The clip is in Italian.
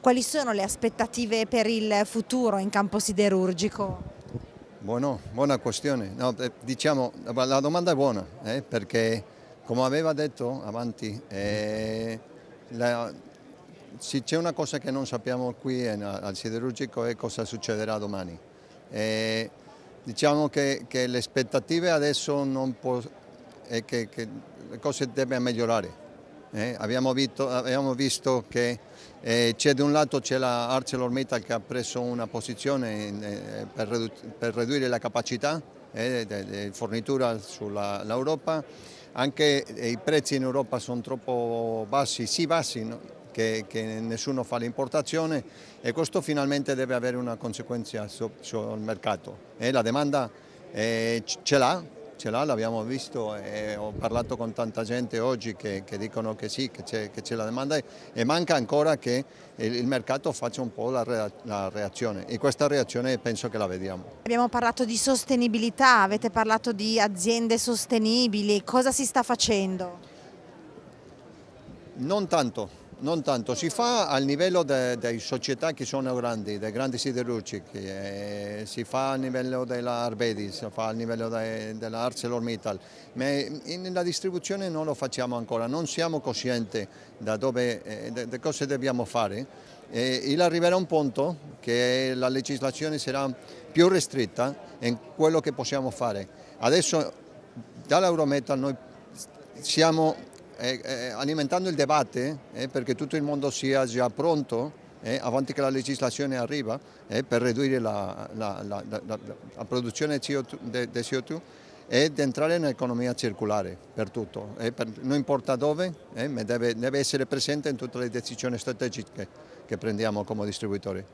Quali sono le aspettative per il futuro in campo siderurgico? Buono, buona questione. No, eh, diciamo, la domanda è buona, eh, perché come aveva detto avanti, eh, c'è una cosa che non sappiamo qui eh, al siderurgico è cosa succederà domani. Eh, Diciamo che, che le aspettative adesso non possono e eh, che, che, le cose devono migliorare. Eh, abbiamo, visto, abbiamo, visto, che eh, c'è da un lato c'è la ArcelorMittal che ha preso una posizione in, eh, per, ridu per, ridurre la capacità eh, di fornitura sull'Europa, anche eh, i prezzi in Europa sono troppo bassi, sì bassi, no? che, che nessuno fa l'importazione e questo finalmente deve avere una conseguenza sul so, mercato. E eh, la domanda eh, ce l'ha, ce l'ha, l'abbiamo visto e ho parlato con tanta gente oggi che, che dicono che sì, che c'è, la domanda e manca ancora che il, mercato faccia un po' la, la, reazione e questa reazione penso che la vediamo. Abbiamo parlato di sostenibilità, avete parlato di aziende sostenibili, cosa si sta facendo? Non tanto non tanto, si fa a livello delle società che sono grandi, dei grandi siderurgici, eh, si fa a livello della si fa a livello de, della ma nella distribuzione non lo facciamo ancora, non siamo coscienti da dove, eh, de, de cosa dobbiamo fare. Eh, il arriverà un punto che la legislazione sarà più restritta in quello che possiamo fare. Adesso dall'Eurometal noi siamo eh, eh, alimentando il debate eh, perché tutto il mondo sia già pronto eh, avanti che la legislazione arriva eh, per ridurre la, la, la, la produzione di CO2, e di entrare nell'economia circolare per tutto, eh, per, non importa dove, eh, ma deve, deve, essere presente in tutte le decisioni strategiche che prendiamo come distributori.